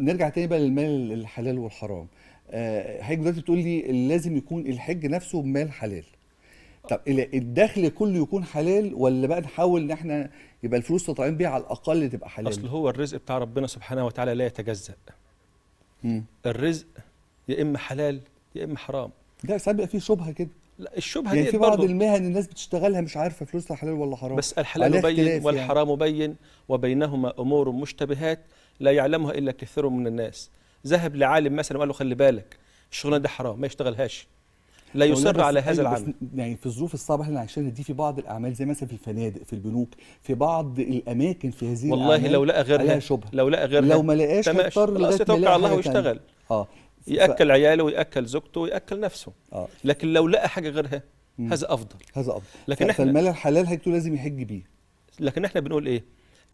نرجع تاني بقى للمال الحلال والحرام آه، حضرتك دلوقتي بتقول لي لازم يكون الحج نفسه مال حلال طب الدخل كله يكون حلال ولا بقى نحاول ان احنا يبقى الفلوس تطعم بيها على الاقل تبقى حلال اصل هو الرزق بتاع ربنا سبحانه وتعالى لا يتجزأ الرزق يا اما حلال يا اما حرام ده ساعات بيبقى فيه شبهه كده لا الشبهه يعني دي في بعض المهن الناس بتشتغلها مش عارفه فلوسها حلال ولا حرام بس الحلال بين يعني. والحرام يعني. بين وبينهما امور مشتبهات لا يعلمها الا كثير من الناس ذهب لعالم مثلا وقال له خلي بالك الشغلانه دي حرام ما يشتغلهاش لا يصر على هذا أيوة، العمل يعني في الظروف الصعبه اللي احنا عايشينها دي في بعض الاعمال زي مثلا في الفنادق في البنوك في بعض الاماكن في هذه والله لو لقى غيرها لو لقى غيرها لو ما لقاش هيضطر لغايه ما يتوكل على الله ويشتغل اه ياكل ف... عياله وياكل زوجته وياكل نفسه آه. لكن لو لقى حاجه غيرها هذا افضل هذا افضل لكن احنا فالمال الحلال هيكتو لازم يحج بيه لكن احنا بنقول ايه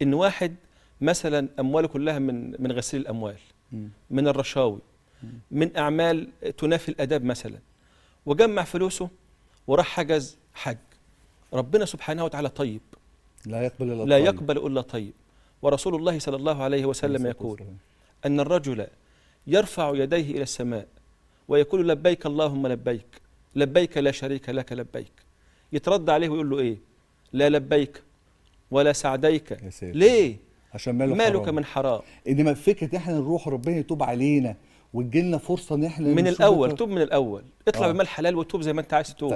ان واحد مثلا امواله كلها من من غسيل الاموال مم. من الرشاوي مم. من اعمال تنافي الاداب مثلا وجمع فلوسه وراح حجز حج ربنا سبحانه وتعالى طيب لا يقبل الا لا طيب. يقبل الا طيب ورسول الله صلى الله عليه وسلم يقول ان الرجل يرفع يديه إلى السماء ويقول لبيك اللهم لبيك لبيك لا شريك لك لبيك يترد عليه ويقول له إيه لا لبيك ولا سعديك ليه عشان ماله مالك حرام. من حرام انما فكره احنا نروح ربنا يتوب علينا وتجي لنا فرصه ان احنا من الاول توب من الاول اطلع آه. بمال حلال وتوب زي ما انت عايز تتوب